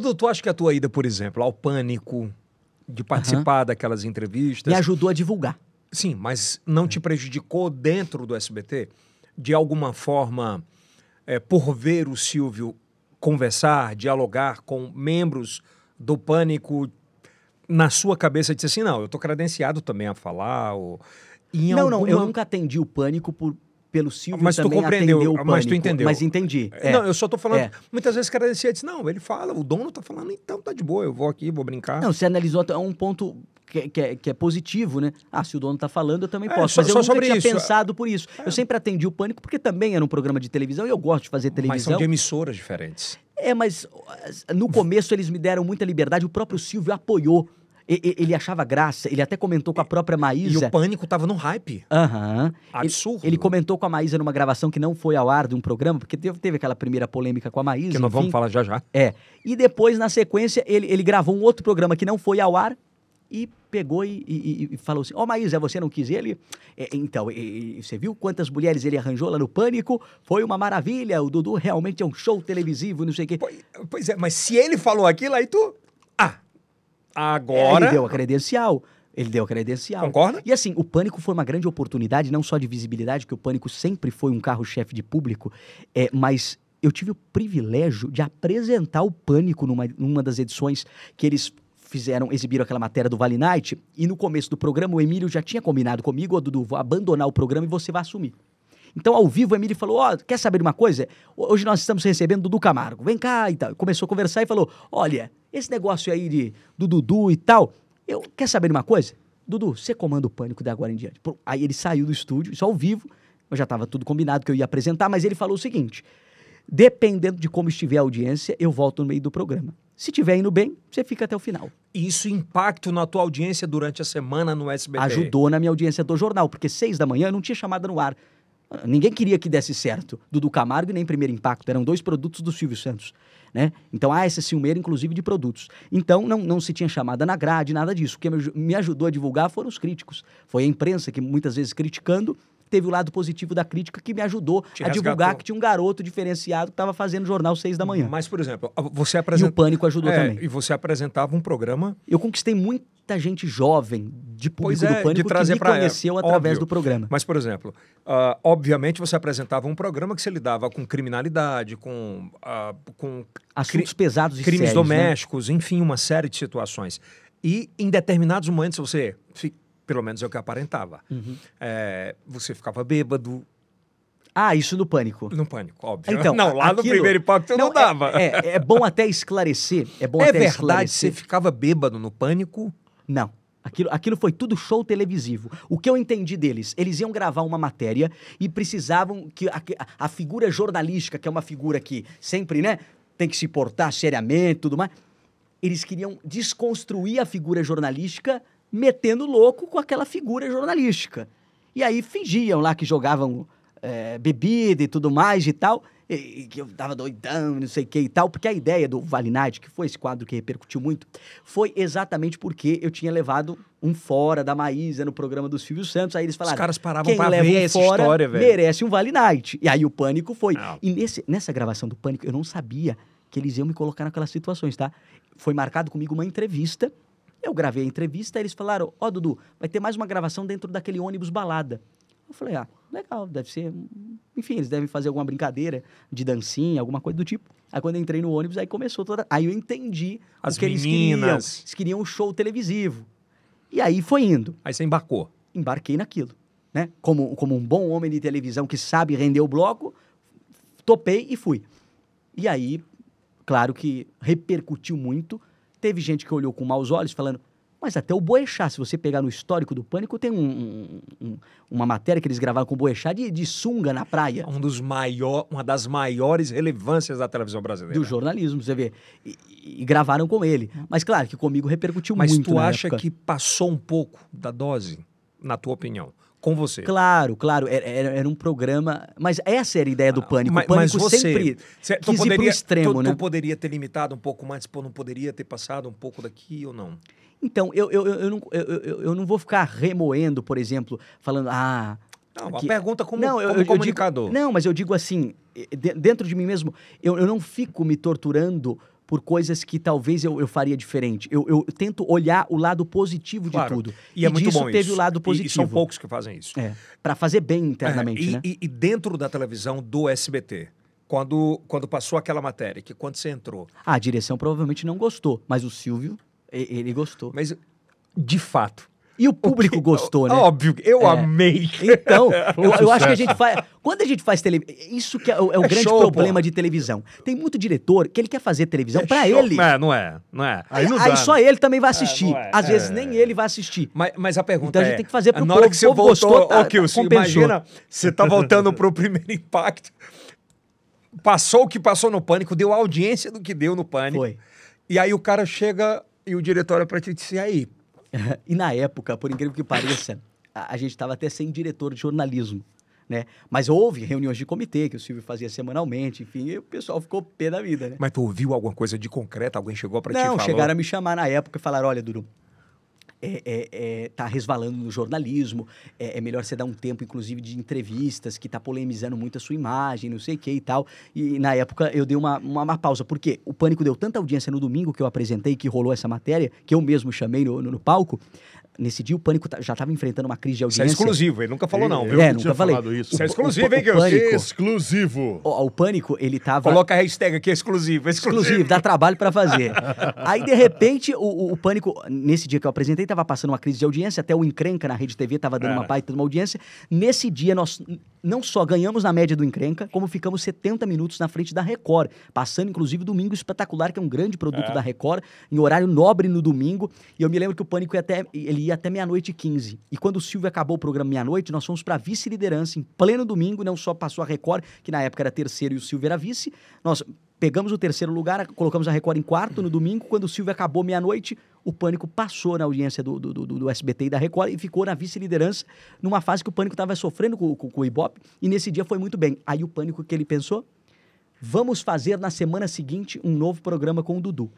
Dudu, tu acha que a tua ida, por exemplo, ao pânico de participar uhum. daquelas entrevistas. Me ajudou a divulgar. Sim, mas não te prejudicou dentro do SBT? De alguma forma, é, por ver o Silvio conversar, dialogar com membros do pânico, na sua cabeça disse assim: não, eu estou credenciado também a falar. Ou... Em não, alguma... não, eu nunca atendi o pânico por, pelo Silvio mas também tu compreendeu, atendeu o pânico, Mas tu entendeu. Mas entendi. É. é. Não, eu só tô falando... É. Muitas vezes o cara disse, não, ele fala, o dono tá falando, então tá de boa, eu vou aqui, vou brincar. Não, você analisou é um ponto que, é, que, é, que, é, positivo, né? Ah, se o dono tá falando, eu também é, posso. Só, mas eu só nunca tinha isso. pensado por isso. Eu sempre atendi o pânico, porque também era um programa de televisão e eu gosto de fazer televisão. Mas são de emissoras diferentes. É, mas no começo eles me deram muita liberdade, o próprio Silvio apoiou ele achava graça, ele até comentou com a própria Maísa. E o pânico tava no hype. Aham. Uhum. Absurdo. Ele, ele, comentou com a Maísa numa gravação que não foi ao ar de um programa, porque teve, teve aquela primeira polêmica com a Maísa. Que nós vamos falar já já. É. E depois, na sequência, ele, ele gravou um outro programa que não foi ao ar e pegou e, e, e falou assim: Ó, oh, Maísa, você não quis ele? É, então, e, você viu quantas mulheres ele arranjou lá no Pânico? Foi uma maravilha, o Dudu realmente é um show televisivo, não sei o quê. Pois, pois é, mas se ele falou aquilo, aí tu. É, agora. ele deu a credencial. Ele deu a credencial. Concorda? E assim, o Pânico foi uma grande oportunidade, não só de visibilidade, que o Pânico sempre foi um carro-chefe de público, é, mas eu tive o privilégio de apresentar o Pânico numa, numa das edições que eles fizeram, exibiram aquela matéria do Vale Night, e no começo do programa o Emílio já tinha combinado comigo, ó, Dudu, vou abandonar o programa e você vai assumir. Então, ao vivo, o Emílio falou: Ó, oh, quer saber de uma coisa? Hoje nós estamos recebendo o Dudu Camargo, vem cá e tal. Começou a conversar e falou: Olha, esse negócio aí de, do Dudu e tal. Eu quer saber de uma coisa? Dudu, você comanda o pânico da agora em diante. aí ele saiu do estúdio, isso ao vivo. Eu já estava tudo combinado que eu ia apresentar, mas ele falou o seguinte: dependendo de como estiver a audiência, eu volto no meio do programa. Se estiver indo bem, você fica até o final. E isso impacto na tua audiência durante a semana no SBT? Ajudou na minha audiência do jornal, porque seis da manhã eu não tinha chamada no ar. Ninguém queria que desse certo. Dudu Camargo e nem Primeiro Impacto. Eram dois produtos do Silvio Santos. Né? Então há essa ciumeira, inclusive, de produtos. Então não, não se tinha chamada na grade, nada disso. O que me ajudou a divulgar foram os críticos. Foi a imprensa que muitas vezes criticando teve o lado positivo da crítica que me ajudou Te a divulgar que tinha um garoto diferenciado que estava fazendo jornal seis da manhã. Mas, por exemplo, você apresentava. E o Pânico ajudou é, também. E você apresentava um programa. Eu conquistei muita gente jovem de público é, do Pânico que me conheceu ela. através Óbvio. do programa. Mas, por exemplo, uh, obviamente você apresentava um programa que você lidava com criminalidade, com. Uh, com Assuntos cri... pesados e Crimes sérios, né? domésticos, né? enfim, uma série de situações. E em determinados momentos você pelo menos é o que aparentava. Uhum. É, você ficava bêbado, ah, isso no pânico. No pânico, óbvio. Então, não, lá aquilo... no primeiro impacto não, não é, dava. É, é, é, bom até esclarecer. É bom é até verdade, esclarecer. Você ficava bêbado no pânico? Não. Aquilo, aquilo foi tudo show televisivo. O que eu entendi deles, eles iam gravar uma matéria e precisavam que a, a figura jornalística, que é uma figura que sempre, né, tem que se portar seriamente e tudo mais, eles queriam desconstruir a figura jornalística metendo louco com aquela figura jornalística. E aí fingiam lá que jogavam é, bebida e tudo mais e tal, e, que eu tava doidão, não sei o que e tal, porque a ideia do Vale que foi esse quadro que repercutiu muito, foi exatamente porque eu tinha levado um fora da Maísa no programa do Silvio Santos, aí eles falaram, Os caras paravam quem pra leva ver um essa fora história, velho. merece um Vale E aí o Pânico foi. Não. E nesse, nessa gravação do Pânico, eu não sabia que eles iam me colocar naquelas situações, tá? Foi marcado comigo uma entrevista eu gravei a entrevista, eles falaram: Ó, oh, Dudu, vai ter mais uma gravação dentro daquele ônibus balada. Eu falei: Ah, legal, deve ser. Enfim, eles devem fazer alguma brincadeira de dancinha, alguma coisa do tipo. Aí quando eu entrei no ônibus, aí começou toda. Aí eu entendi As o que meninas. eles queriam. Eles queriam um show televisivo. E aí foi indo. Aí você embarcou. Embarquei naquilo. Né? Como, como um bom homem de televisão que sabe render o bloco, topei e fui. E aí, claro que repercutiu muito, Teve gente que olhou com maus olhos falando, mas até o Boechat, se você pegar no histórico do Pânico, tem um, um, uma matéria que eles gravaram com o Boechat de, de sunga na praia. Um dos maior, uma das maiores relevâncias da televisão brasileira. Do jornalismo, você vê. E, e gravaram com ele. Hum. Mas claro que comigo repercutiu mas muito Mas tu acha época. que passou um pouco da dose? na tua opinião. Com você. Claro, claro. Era, é, é, era um programa. Mas essa era a ideia do ah, pânico. Mas, o pânico você, sempre quis poderia, ir pro extremo, tu, né? Tu poderia ter limitado um pouco mais, pô, não poderia ter passado um pouco daqui ou não? Então, eu, eu, eu, não, eu, eu, eu não vou ficar remoendo, por exemplo, falando, ah, não, uma que... pergunta como, não, eu, como eu, comunicador. digo, não, mas eu digo assim, dentro de mim mesmo, eu, eu não fico me torturando por coisas que talvez eu, eu faria diferente. Eu, eu tento olhar o lado positivo claro. de tudo. E, é e é muito disso bom teve isso. o lado positivo. E, e, são poucos que fazem isso. É, para fazer bem internamente, é, e, né? E, e dentro da televisão do SBT, quando, quando passou aquela matéria, que quando você entrou... Ah, a direção provavelmente não gostou, mas o Silvio, ele gostou. Mas, de fato, e o público o gostou, né? Óbvio, eu é. amei. Então, eu, eu, acho que a gente faz. Quando a gente faz televisão. Isso que é, é o, é grande show, problema de televisão. Tem muito diretor que ele quer fazer televisão é pra show. ele. É, não é. Não é. Aí, não aí só né? ele também vai é, assistir. É. Às vezes é. nem ele vai assistir. Mas, mas a pergunta então, a gente tem que fazer pro na povo. Na hora que você voltou, gostou, tá, okay, tá, imagina, você tá voltando pro primeiro impacto. Passou o que passou no pânico, deu a audiência do que deu no pânico. Foi. E aí o cara chega e o diretor é pra ti e diz: assim, aí, e na época, por incrível que pareça, a, a gente estava até sem diretor de jornalismo. Né? Mas houve reuniões de comitê que o Silvio fazia semanalmente, enfim, e o pessoal ficou pé da vida, né? Mas tu ouviu alguma coisa de concreto? Alguém chegou para te falar? Não, chegaram a me chamar na época e falaram, olha, Duru, é, é, é, tá resvalando no jornalismo, é, é, melhor você dar um tempo, inclusive, de entrevistas, que tá polemizando muito a sua imagem, não sei o que e tal. E na época eu dei uma, uma, uma, pausa, porque o Pânico deu tanta audiência no domingo que eu apresentei, que rolou essa matéria, que eu mesmo chamei no, no, no palco, Nesse dia o Pânico tá, já estava enfrentando uma crise de audiência. Isso é exclusivo, ele nunca falou, não. Eu, é, é nunca falei. Isso. isso é exclusivo, hein, Pânico, Exclusivo. O, o, Pânico, ele tava. Coloca a hashtag aqui, exclusivo, exclusivo. dá trabalho para fazer. Aí, de repente, o, o, Pânico, nesse dia que eu apresentei, estava passando uma crise de audiência, até o Encrenca na Rede TV estava dando é. uma baita de uma audiência. Nesse dia, nós não só ganhamos na média do encrenca, como ficamos 70 minutos na frente da Record, passando inclusive Domingo Espetacular, que é um grande produto é. da Record, em horário nobre no domingo. E eu me lembro que o Pânico ia até, ele ia até meia-noite e 15. E quando o Silvio acabou o programa meia-noite, nós fomos para vice-liderança em pleno domingo, não só passou a Record, que na época era terceiro e o Silvio era vice, nós Pegamos o terceiro lugar, colocamos a Record em quarto no domingo. Quando o Silvio acabou meia-noite, o Pânico passou na audiência do, do, do, do, SBT e da Record e ficou na vice-liderança numa fase que o Pânico estava sofrendo com, com, com, o Ibope. E nesse dia foi muito bem. Aí o Pânico que ele pensou? Vamos fazer na semana seguinte um novo programa com o Dudu.